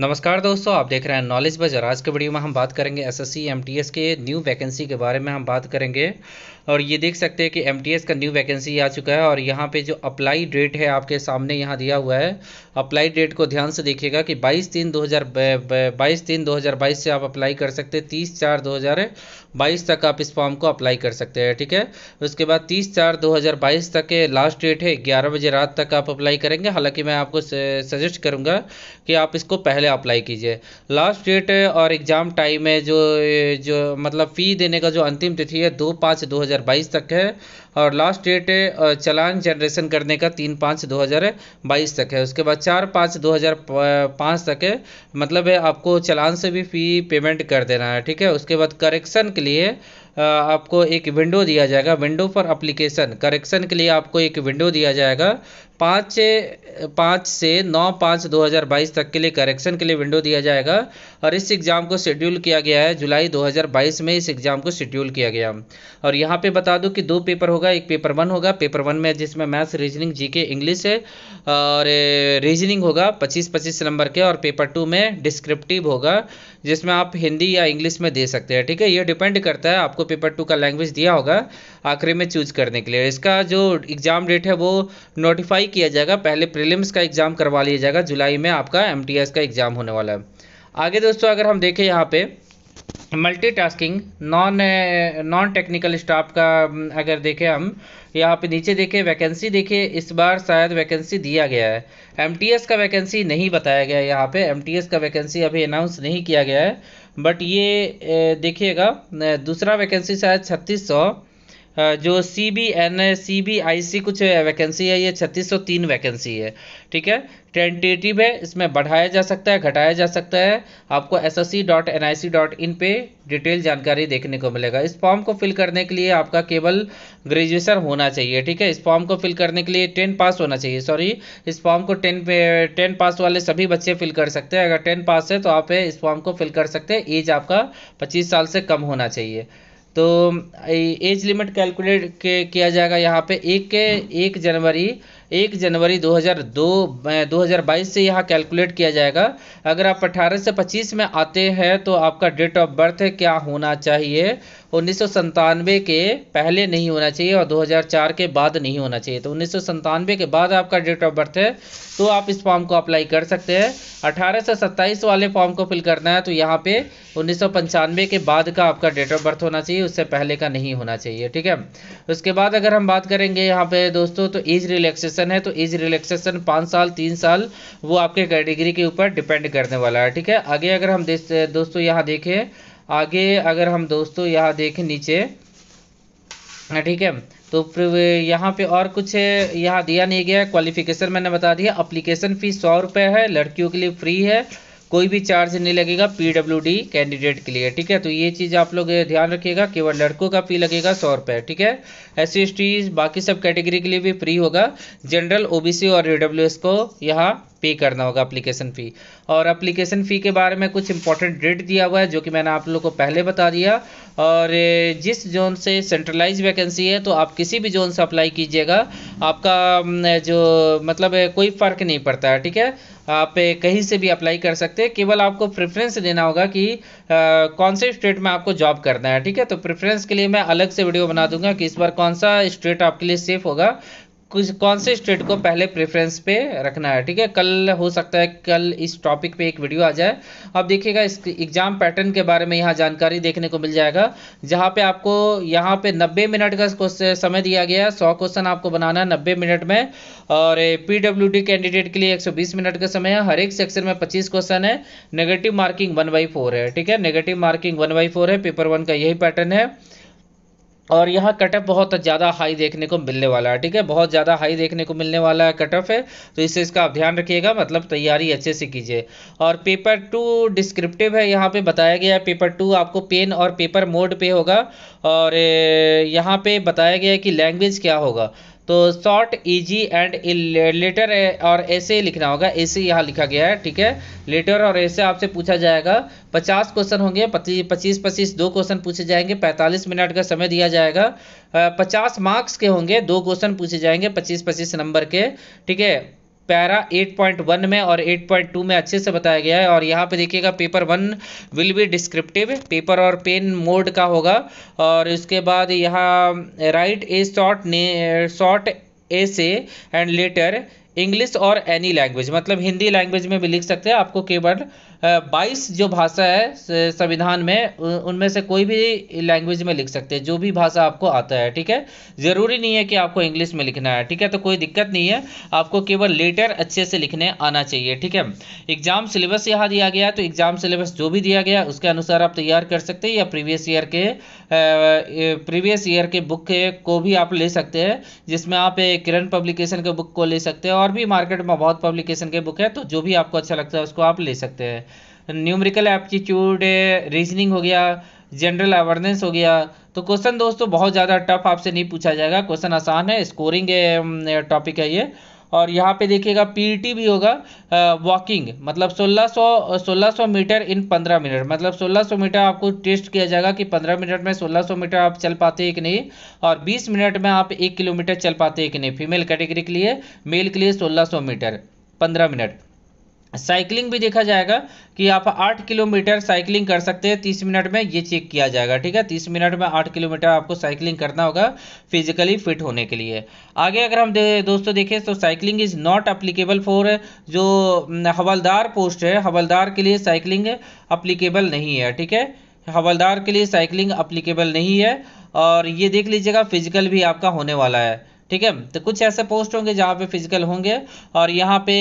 नमस्कार दोस्तों आप देख रहे हैं नॉलेज बाजार आज के वीडियो में हम बात करेंगे एसएससी एमटीएस के न्यू वैकेंसी के बारे में हम बात करेंगे और ये देख सकते हैं कि एमटीएस का न्यू वैकेंसी आ चुका है और यहाँ पे जो अप्लाई डेट है आपके सामने यहाँ दिया हुआ है अप्लाई डेट को ध्यान से देखिएगा कि 22 तीन 2022 बाईस तीन 2022 से आप अप्लाई कर सकते हैं तीस चार 2022 तक आप इस फॉर्म को अप्लाई कर सकते हैं ठीक है उसके बाद तीस चार 2022 तक के लास्ट डेट है ग्यारह बजे रात तक आप अप्लाई करेंगे हालाँकि मैं आपको सजेस्ट करूँगा कि आप इसको पहले पहले अप्लाई कीजिए लास्ट डेट और एग्ज़ाम टाइम है जो जो मतलब फ़ी देने का जो अंतिम तिथि है दो पाँच दो हज़ार बाईस तक है और लास्ट डेट चलान जनरेशन करने का तीन पाँच दो हज़ार बाईस तक है उसके बाद चार पाँच दो हज़ार पाँच तक है मतलब है आपको चलान से भी फ़ी पेमेंट कर देना है ठीक है उसके बाद करेक्शन के लिए आपको एक विंडो दिया जाएगा विंडो फॉर अप्लीकेशन करेक्शन के लिए आपको एक विंडो दिया जाएगा पाँच पाँच से नौ पाँच 2022 तक के लिए करेक्शन के लिए विंडो दिया जाएगा और इस एग्ज़ाम को शेड्यूल किया गया है जुलाई 2022 में इस एग्ज़ाम को शेड्यूल किया गया और यहाँ पे बता दूँ कि दो पेपर होगा एक पेपर वन होगा पेपर वन में जिसमें मैथ्स रीजनिंग जीके इंग्लिश है और रीजनिंग होगा पच्चीस पच्चीस नंबर के और पेपर टू में डिस्क्रिप्टिव होगा जिसमें आप हिंदी या इंग्लिश में दे सकते हैं ठीक है ये डिपेंड करता है आपको आपको पेपर टू का लैंग्वेज दिया होगा आखिरी में चूज करने के लिए इसका जो एग्ज़ाम डेट है वो नोटिफाई किया जाएगा पहले प्रीलिम्स का एग्ज़ाम करवा लिया जाएगा जुलाई में आपका एम का एग्ज़ाम होने वाला है आगे दोस्तों अगर हम देखें यहाँ पर multitasking non non technical staff का mm, अगर देखें हम यहाँ पे नीचे देखें वैकेंसी देखिए इस बार शायद वैकेंसी दिया गया है एमटीएस का वैकेंसी नहीं बताया गया है यहाँ पे एमटीएस का वैकेंसी अभी अनाउंस नहीं किया गया है बट ये eh, देखिएगा eh, दूसरा वैकेंसी शायद छत्तीस सौ जो C B N C B I C कुछ वैकेंसी है ये छत्तीस सौ तीन वैकेंसी है ठीक है टेंटेटिव है इसमें बढ़ाया जा सकता है घटाया जा सकता है आपको S S C dot N I C dot in पे डिटेल जानकारी देखने को मिलेगा इस फॉर्म को फिल करने के लिए आपका केवल ग्रेजुएशन होना चाहिए ठीक है इस फॉर्म को फिल करने के लिए टेन पास होना चाहिए सॉरी इस फॉर्म को टेन पे टेन पास वाले सभी बच्चे फिल कर सकते हैं अगर टेन पास है तो आप इस फॉर्म को फिल कर सकते हैं एज आपका पच्चीस साल से कम होना चाहिए तो एज लिमिट कैलकुलेट किया जाएगा यहाँ पे एक के एक जनवरी एक जनवरी 2002 2022 से यहाँ कैलकुलेट किया जाएगा अगर आप 18 से 25 में आते हैं तो आपका डेट ऑफ बर्थ क्या होना चाहिए उन्नीस के पहले नहीं होना चाहिए और 2004 के बाद नहीं होना चाहिए तो उन्नीस के बाद आपका डेट ऑफ बर्थ है तो आप इस फॉर्म को अप्लाई कर सकते हैं 18 से 27 वाले फॉर्म को फिल करना है तो यहाँ पे उन्नीस के बाद का आपका डेट ऑफ बर्थ होना चाहिए उससे पहले का नहीं होना चाहिए ठीक है उसके बाद अगर हम बात करेंगे यहाँ पे दोस्तों तो एज रिलैक्सेशन रिलैक्सेशन है तो एज रिलैक्सेशन पाँच साल तीन साल वो आपके कैटेगरी के ऊपर डिपेंड करने वाला है ठीक है आगे अगर हम दोस्तों यहाँ देखें आगे अगर हम दोस्तों यहाँ देखें नीचे ठीक है तो फिर यहाँ पे और कुछ यहाँ दिया नहीं गया है क्वालिफिकेशन मैंने बता दिया अप्लीकेशन फ़ीस सौ रुपये है लड़कियों के लिए फ्री है कोई भी चार्ज नहीं लगेगा पीडब्ल्यूडी कैंडिडेट के लिए ठीक है तो ये चीज़ आप लोग ध्यान रखिएगा केवल लड़कों का फी लगेगा सौ रुपये ठीक है एस सी बाकी सब कैटेगरी के लिए भी फ्री होगा जनरल ओबीसी और ईडब्ल्यूएस को यहाँ पे करना होगा अप्लीकेशन फ़ी और अप्लीकेशन फ़ी के बारे में कुछ इंपॉर्टेंट डेट दिया हुआ है जो कि मैंने आप लोग को पहले बता दिया और जिस जोन से सेंट्रलाइज वैकेंसी है तो आप किसी भी जोन से अप्लाई कीजिएगा आपका जो मतलब कोई फ़र्क नहीं पड़ता है ठीक है आप कहीं से भी अप्लाई कर सकते हैं केवल आपको प्रेफरेंस देना होगा कि आ, कौन से स्टेट में आपको जॉब करना है ठीक है तो प्रेफरेंस के लिए मैं अलग से वीडियो बना दूंगा कि इस बार कौन सा स्टेट आपके लिए सेफ होगा कुछ कौन से स्टेट को पहले प्रेफरेंस पे रखना है ठीक है कल हो सकता है कल इस टॉपिक पे एक वीडियो आ जाए अब देखिएगा इस एग्ज़ाम पैटर्न के बारे में यहाँ जानकारी देखने को मिल जाएगा जहाँ पे आपको यहाँ पे 90 मिनट का समय दिया गया है सौ क्वेश्चन आपको बनाना है नब्बे मिनट में और पी कैंडिडेट के लिए एक मिनट का समय है हर एक सेक्शन में पच्चीस क्वेश्चन है नेगेटिव मार्किंग वन बाई है ठीक है नेगेटिव मार्किंग वन बाई है पेपर वन का यही पैटर्न है और यहाँ कटअप बहुत ज़्यादा हाई देखने को मिलने वाला है ठीक है बहुत ज़्यादा हाई देखने को मिलने वाला है कटअप है तो इससे इसका आप ध्यान रखिएगा मतलब तैयारी अच्छे से कीजिए और पेपर टू डिस्क्रिप्टिव है यहाँ पे बताया गया है पेपर टू आपको पेन और पेपर मोड पे होगा और यहाँ पे बताया गया है कि लैंग्वेज क्या होगा तो शॉर्ट इजी एंड लेटर और ऐसे लिखना होगा ऐसे यहाँ लिखा गया है ठीक है लेटर और ऐसे आपसे पूछा जाएगा पचास क्वेश्चन होंगे पच्चीस पच्चीस दो क्वेश्चन पूछे जाएंगे पैंतालीस मिनट का समय दिया जाएगा पचास मार्क्स के होंगे दो क्वेश्चन पूछे जाएंगे पच्चीस पच्चीस नंबर के ठीक है पैरा 8.1 में और 8.2 में अच्छे से बताया गया है और यहाँ पे देखिएगा paper one will be descriptive paper और पेन मोड का होगा और इसके बाद यहाँ राइट ए शॉर्ट ने short essay and letter English और एनी लैंग्वेज मतलब हिंदी लैंग्वेज में भी लिख सकते हैं आपको केवल बाईस जो भाषा है संविधान में उनमें से कोई भी लैंग्वेज में लिख सकते हैं जो भी भाषा आपको आता है ठीक है ज़रूरी नहीं है कि आपको इंग्लिश में लिखना है ठीक है तो कोई दिक्कत नहीं है आपको केवल लेटर अच्छे से लिखने आना चाहिए ठीक है एग्ज़ाम सिलेबस यहाँ दिया गया तो एग्ज़ाम सिलेबस जो भी दिया गया उसके अनुसार आप तैयार कर सकते हैं या प्रीवियस ईयर के प्रीवियस ईयर के बुक को भी आप ले सकते हैं जिसमें आप किरण पब्लिकेशन के बुक को ले सकते हैं और और भी मार्केट में बहुत पब्लिकेशन के बुक है तो जो भी आपको अच्छा लगता है उसको आप ले सकते हैं न्यूमरिकल एप्टीट्यूड रीजनिंग हो गया जनरल अवेयरनेस हो गया तो क्वेश्चन दोस्तों बहुत ज़्यादा टफ आपसे नहीं पूछा जाएगा क्वेश्चन आसान है स्कोरिंग टॉपिक है ये और यहाँ पे देखिएगा पी e भी होगा वॉकिंग मतलब 1600 1600 मीटर इन 15 मिनट मतलब 1600 मीटर आपको टेस्ट किया जाएगा कि 15 मिनट में 1600 मीटर आप चल पाते हैं कि नहीं और 20 मिनट में आप एक किलोमीटर चल पाते हैं कि नहीं फीमेल कैटेगरी के लिए मेल के लिए 1600 मीटर पंद्रह मिनट साइकिलिंग भी देखा जाएगा कि आप आठ किलोमीटर साइकिलिंग कर सकते हैं तीस मिनट में ये चेक किया जाएगा ठीक है तीस मिनट में आठ किलोमीटर आपको साइकिलिंग करना होगा फिजिकली फिट होने के लिए आगे अगर हम दे, दोस्तों देखें तो cycling is not applicable for जो हवलदार पोस्ट है हवलदार के लिए साइकिलिंग अप्लीकेबल नहीं है ठीक है हवलदार के लिए साइकिलिंग अप्लीकेबल नहीं है और ये देख लीजिएगा फिजिकल भी आपका होने वाला है ठीक है तो कुछ ऐसे पोस्ट होंगे जहाँ पे फिजिकल होंगे और यहाँ पे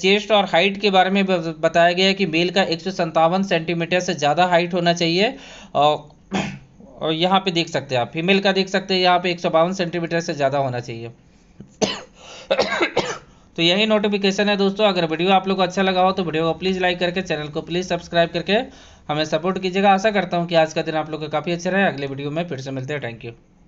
चेस्ट और हाइट के बारे में बताया गया है कि मेल का एक सेंटीमीटर से ज़्यादा हाइट होना चाहिए और और यहाँ पे देख सकते हैं आप फीमेल का देख सकते हैं यहाँ पे एक सेंटीमीटर से ज़्यादा होना चाहिए तो यही नोटिफिकेशन है दोस्तों अगर वीडियो आप लोग को अच्छा लगा हो तो वीडियो को प्लीज़ लाइक करके चैनल को प्लीज़ सब्सक्राइब करके हमें सपोर्ट कीजिएगा आशा करता हूँ कि आज का दिन आप लोग का काफ़ी अच्छा रहे अगले वीडियो में फिर से मिलते हैं थैंक यू